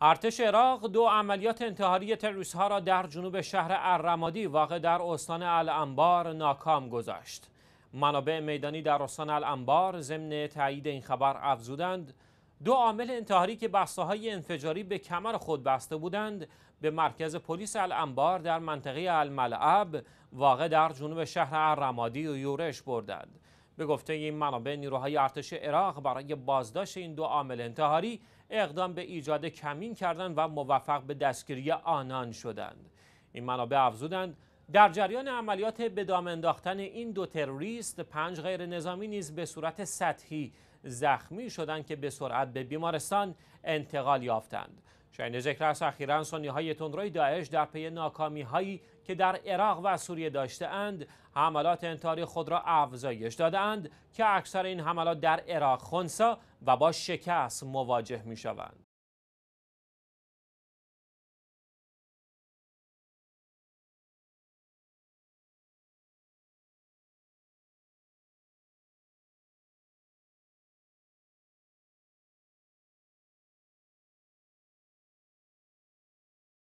ارتش عراق دو عملیات انتحاری ها را در جنوب شهر الرمادی واقع در استان الانبار ناکام گذاشت. منابع میدانی در استان الانبار ضمن تایید این خبر افزودند دو عامل انتحاری که بسته های انفجاری به کمر خود بسته بودند به مرکز پلیس الانبار در منطقه الملعب واقع در جنوب شهر الرمادی و یورش بردند. به گفته این منابع نیروهای ارتش عراق برای بازداشت این دو عامل انتحاری اقدام به ایجاد کمین کردند و موفق به دستگیری آنان شدند این منابع افزودند در جریان عملیات به دام انداختن این دو تروریست پنج غیر نظامی نیز به صورت سطحی زخمی شدند که به سرعت به بیمارستان انتقال یافتند شاین ذکر است اخیرا سنیهای های تندروی داعش در پی ناکامی هایی که در عراق و سوریه داشته اند حملات انتحاری خود را افزایش دادند که اکثر این حملات در عراق خونسا و با شکست مواجه می شوند.